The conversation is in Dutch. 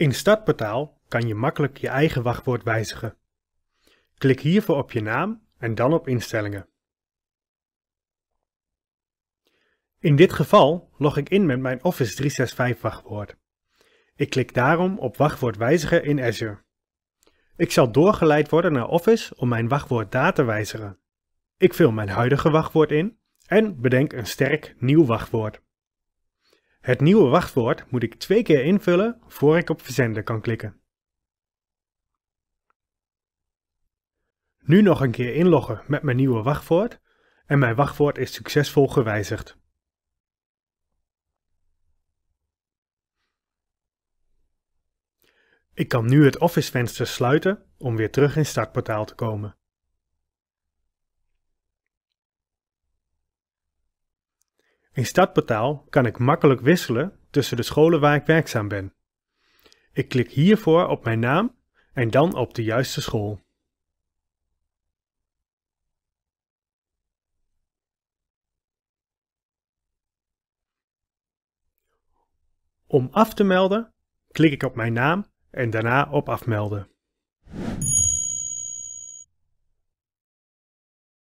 In Startportaal kan je makkelijk je eigen wachtwoord wijzigen. Klik hiervoor op je naam en dan op Instellingen. In dit geval log ik in met mijn Office 365 wachtwoord. Ik klik daarom op Wachtwoord wijzigen in Azure. Ik zal doorgeleid worden naar Office om mijn wachtwoord daar te wijzigen. Ik vul mijn huidige wachtwoord in en bedenk een sterk nieuw wachtwoord. Het nieuwe wachtwoord moet ik twee keer invullen voor ik op verzenden kan klikken. Nu nog een keer inloggen met mijn nieuwe wachtwoord en mijn wachtwoord is succesvol gewijzigd. Ik kan nu het Office venster sluiten om weer terug in startportaal te komen. In Stadportaal kan ik makkelijk wisselen tussen de scholen waar ik werkzaam ben. Ik klik hiervoor op mijn naam en dan op de juiste school. Om af te melden, klik ik op mijn naam en daarna op afmelden.